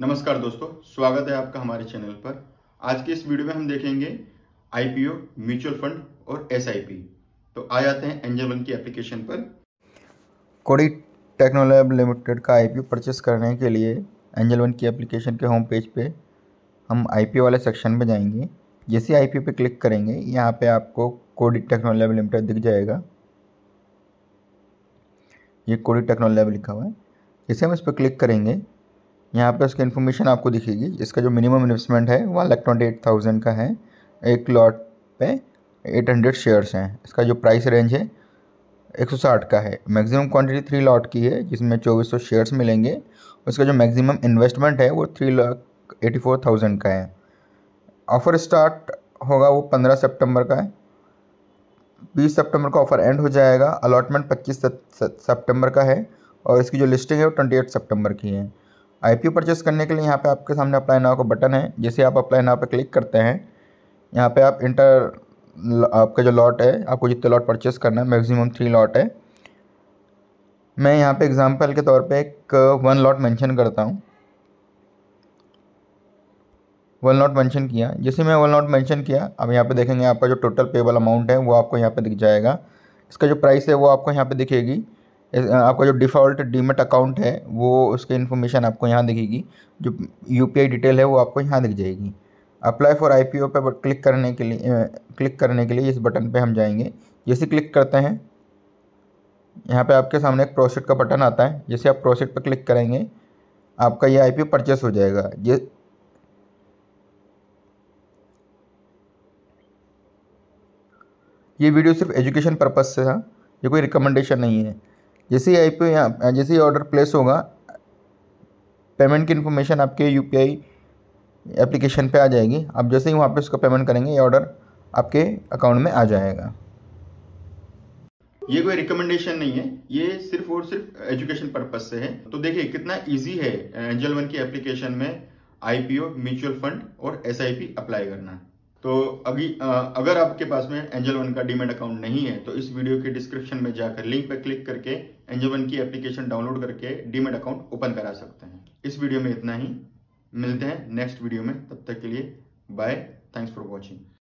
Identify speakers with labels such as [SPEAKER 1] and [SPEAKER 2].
[SPEAKER 1] नमस्कार दोस्तों स्वागत है आपका हमारे चैनल पर आज के इस वीडियो में हम देखेंगे आईपीओ म्यूचुअल फंड और एसआईपी तो आ जाते हैं एंजल वन की एप्लीकेशन पर कोडी टेक्नोलैब लिमिटेड का आईपीओ परचेस करने के लिए एंजल वन की एप्लीकेशन के होम पेज पे हम आईपीओ वाले सेक्शन में जाएंगे जैसे आई पी क्लिक करेंगे यहाँ पर आपको कोडी टेक्नोलैब लिमिटेड दिख जाएगा ये कोडी टेक्नोलैब लिखा हुआ है जैसे हम इस पर क्लिक करेंगे यहाँ पे उसकी इन्फॉर्मेशन आपको दिखेगी इसका जो मिनिमम इन्वेस्टमेंट है one lakh twenty eight thousand का है एक लॉट पे एट हंड्रेड शेयर्स हैं इसका जो प्राइस रेंज है एक सौ साठ का है मैक्सिमम क्वांटिटी थ्री लॉट की है जिसमें चौबीस सौ शेयर्स मिलेंगे उसका जो मैक्सिमम इन्वेस्टमेंट है वो three lakh eighty four thousand का है ऑफ़र स्टार्ट होगा वो पंद्रह सेप्टेम्बर का है बीस सेप्टेम्बर का ऑफ़र एंड हो जाएगा अलॉटमेंट पच्चीस सेप्टेम्बर का है और इसकी जो लिस्टिंग है वो ट्वेंटी एट सेप्टेम्बर की है आई पी परचेस करने के लिए यहाँ पे आपके सामने अप्लाई नाव का बटन है जैसे आप अप्लाई नाव पे क्लिक करते हैं यहाँ पे आप इंटर आपका जो लॉट है आपको जितने लॉट परचेस करना है मैक्सिमम थ्री लॉट है मैं यहाँ पे एग्जांपल के तौर पे एक वन लॉट मेंशन करता हूँ वन लॉट मेंशन किया जैसे मैं वन लॉट मैंशन किया अब यहाँ पर देखेंगे आपका जो टोटल पेबल अमाउंट है वो आपको यहाँ पर दिख जाएगा इसका जो प्राइस है वो आपको यहाँ पर दिखेगी आपका जो डिफ़ॉल्ट डीमेट अकाउंट है वो उसकी इन्फॉर्मेशन आपको यहाँ दिखेगी जो यू डिटेल है वो आपको यहाँ दिख जाएगी apply for I P O पर क्लिक करने के लिए क्लिक करने के लिए इस बटन पे हम जाएंगे जैसे क्लिक करते हैं यहाँ पे आपके सामने एक प्रोसेट का बटन आता है जैसे आप प्रोसेट पर क्लिक करेंगे आपका ये आई पी परचेस हो जाएगा ये ये वीडियो सिर्फ एजुकेशन पर्पज़ से था ये कोई रिकमेंडेशन नहीं है जैसे ही आई पे यहाँ हाँ, जैसे ही ऑर्डर प्लेस होगा पेमेंट की इन्फॉर्मेशन आपके यू एप्लीकेशन पे आ जाएगी आप जैसे ही वहाँ पे उसका पेमेंट करेंगे ये ऑर्डर आपके अकाउंट में आ जाएगा ये कोई रिकमेंडेशन नहीं है ये सिर्फ और सिर्फ एजुकेशन पर्पज से है तो देखिए कितना इजी है एंजल वन की एप्लीकेशन में आईपीओ म्यूचुअल फंड और एसआईपी अप्लाई करना तो अभी अगर आपके पास में एंजल वन का डीमेट अकाउंट नहीं है तो इस वीडियो के डिस्क्रिप्शन में जाकर लिंक पर क्लिक करके एंजल वन की एप्लीकेशन डाउनलोड करके डीमेट अकाउंट ओपन करा सकते हैं इस वीडियो में इतना ही मिलते हैं नेक्स्ट वीडियो में तब तक के लिए बाय थैंक्स फॉर वॉचिंग